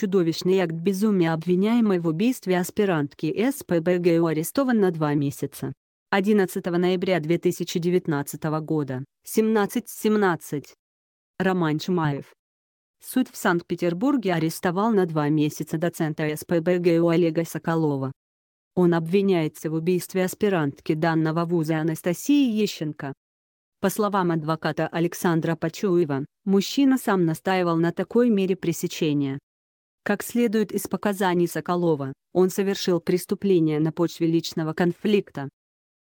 чудовищный акт безумия обвиняемый в убийстве аспирантки СПБГУ арестован на два месяца. 11 ноября 2019 года, 17.17. .17. Роман Чумаев. Суд в Санкт-Петербурге арестовал на два месяца доцента СПБГУ Олега Соколова. Он обвиняется в убийстве аспирантки данного вуза Анастасии Ещенко. По словам адвоката Александра Пачуева, мужчина сам настаивал на такой мере пресечения, как следует из показаний Соколова, он совершил преступление на почве личного конфликта.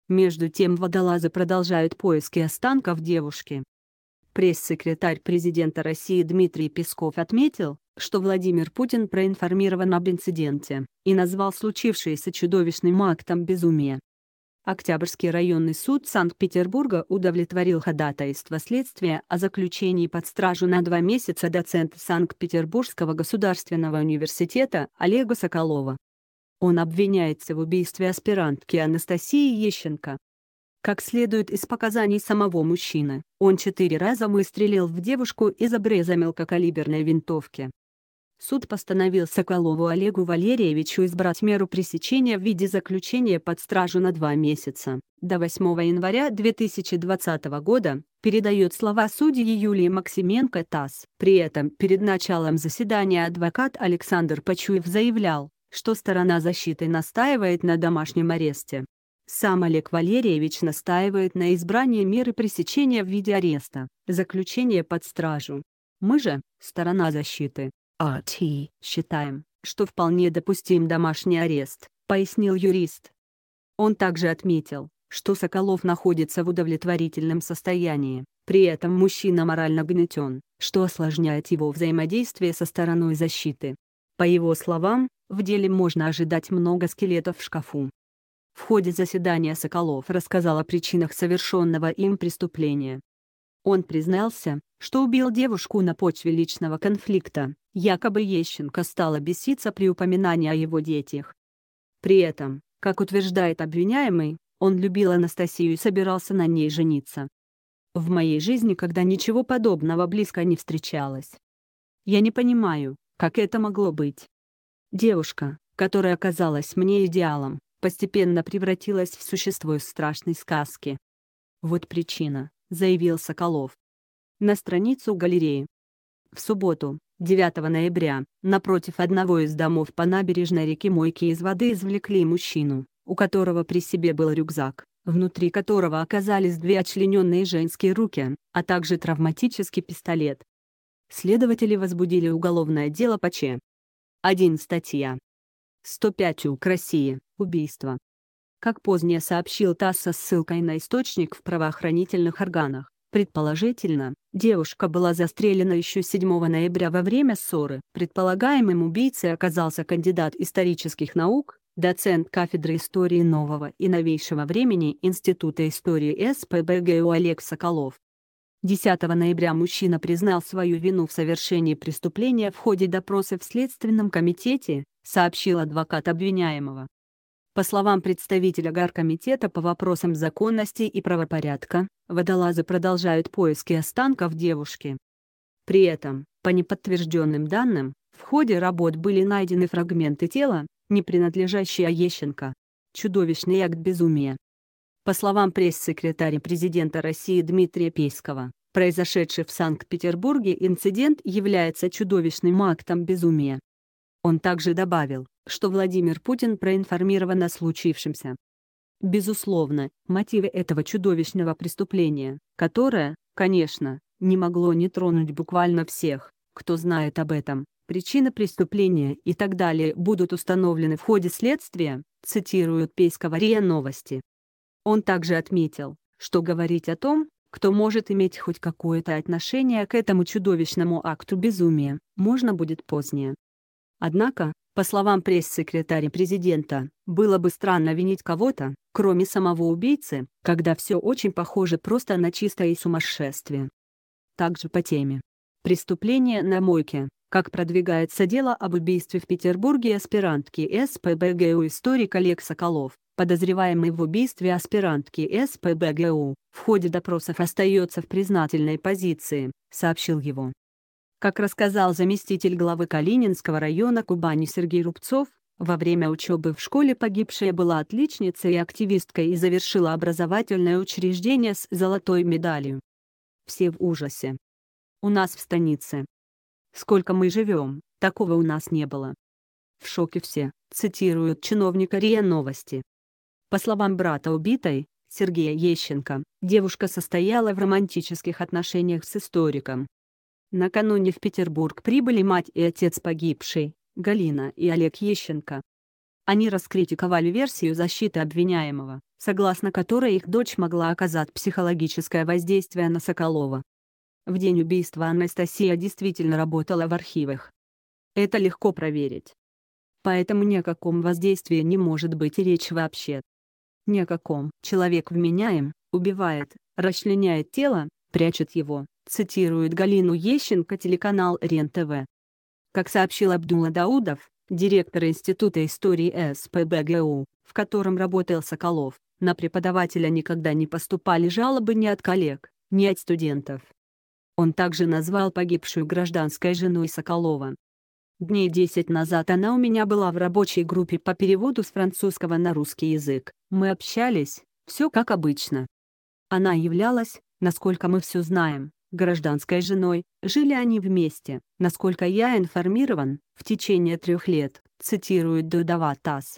Между тем водолазы продолжают поиски останков девушки. Пресс-секретарь президента России Дмитрий Песков отметил, что Владимир Путин проинформирован об инциденте и назвал случившееся чудовищным актом безумия. Октябрьский районный суд Санкт-Петербурга удовлетворил ходатайство следствия о заключении под стражу на два месяца доцента Санкт-Петербургского государственного университета Олега Соколова. Он обвиняется в убийстве аспирантки Анастасии Ещенко. Как следует из показаний самого мужчины, он четыре раза выстрелил в девушку из обреза мелкокалиберной винтовки. Суд постановил Соколову Олегу Валерьевичу избрать меру пресечения в виде заключения под стражу на два месяца. До 8 января 2020 года, передает слова судьи Юлии Максименко ТАСС. При этом перед началом заседания адвокат Александр Почуев заявлял, что сторона защиты настаивает на домашнем аресте. Сам Олег Валерьевич настаивает на избрании меры пресечения в виде ареста, заключения под стражу. Мы же, сторона защиты, АТИ. Считаем, что вполне допустим домашний арест, пояснил юрист. Он также отметил, что Соколов находится в удовлетворительном состоянии, при этом мужчина морально гнетен, что осложняет его взаимодействие со стороной защиты. По его словам, в деле можно ожидать много скелетов в шкафу. В ходе заседания Соколов рассказал о причинах совершенного им преступления. Он признался, что убил девушку на почве личного конфликта, Якобы Ещенко стала беситься при упоминании о его детях. При этом, как утверждает обвиняемый, он любил Анастасию и собирался на ней жениться. В моей жизни когда ничего подобного близко не встречалось. Я не понимаю, как это могло быть. Девушка, которая оказалась мне идеалом, постепенно превратилась в существо из страшной сказки. Вот причина, заявил Соколов. На страницу галереи. В субботу, 9 ноября, напротив одного из домов по набережной реки Мойки из воды извлекли мужчину, у которого при себе был рюкзак, внутри которого оказались две очлененные женские руки, а также травматический пистолет. Следователи возбудили уголовное дело по Ч. 1 статья. 105 УК России, убийство. Как позднее сообщил ТАСС со ссылкой на источник в правоохранительных органах, Предположительно, девушка была застрелена еще 7 ноября во время ссоры. Предполагаемым убийцей оказался кандидат исторических наук, доцент кафедры истории нового и новейшего времени Института истории СПБГУ Олег Соколов. 10 ноября мужчина признал свою вину в совершении преступления в ходе допроса в Следственном комитете, сообщил адвокат обвиняемого. По словам представителя Гаркомитета по вопросам законности и правопорядка, водолазы продолжают поиски останков девушки. При этом, по неподтвержденным данным, в ходе работ были найдены фрагменты тела, не принадлежащие Ещенко. Чудовищный акт безумия. По словам пресс-секретаря президента России Дмитрия Пейского, произошедший в Санкт-Петербурге инцидент является чудовищным актом безумия. Он также добавил, что Владимир Путин проинформирован о случившемся. Безусловно, мотивы этого чудовищного преступления, которое, конечно, не могло не тронуть буквально всех, кто знает об этом, причина преступления и так далее будут установлены в ходе следствия, цитируют Пейского РИА Новости. Он также отметил, что говорить о том, кто может иметь хоть какое-то отношение к этому чудовищному акту безумия, можно будет позднее. Однако, по словам пресс-секретаря президента, было бы странно винить кого-то, кроме самого убийцы, когда все очень похоже просто на чистое сумасшествие. Также по теме. Преступление на мойке. Как продвигается дело об убийстве в Петербурге аспирантки СПБГУ историк Олег Соколов, подозреваемый в убийстве аспирантки СПБГУ, в ходе допросов остается в признательной позиции, сообщил его как рассказал заместитель главы Калининского района Кубани Сергей Рубцов, во время учебы в школе погибшая была отличницей и активисткой и завершила образовательное учреждение с золотой медалью. Все в ужасе. У нас в станице. Сколько мы живем, такого у нас не было. В шоке все, цитируют чиновника РИА Новости. По словам брата убитой, Сергея Ещенко, девушка состояла в романтических отношениях с историком, Накануне в Петербург прибыли мать и отец погибшей, Галина и Олег Ещенко. Они раскритиковали версию защиты обвиняемого, согласно которой их дочь могла оказать психологическое воздействие на Соколова. В день убийства Анастасия действительно работала в архивах. Это легко проверить. Поэтому ни о каком воздействии не может быть и речи вообще. Ни о каком. Человек вменяем, убивает, расчленяет тело, прячет его, цитирует Галину Ещенко телеканал РЕН-ТВ. Как сообщил Абдулла Даудов, директор Института истории СПБГУ, в котором работал Соколов, на преподавателя никогда не поступали жалобы ни от коллег, ни от студентов. Он также назвал погибшую гражданской женой Соколова. Дней 10 назад она у меня была в рабочей группе по переводу с французского на русский язык. Мы общались, все как обычно. Она являлась, насколько мы все знаем, гражданской женой. Жили они вместе. Насколько я информирован, в течение трех лет, цитирует Дудова ТАСС.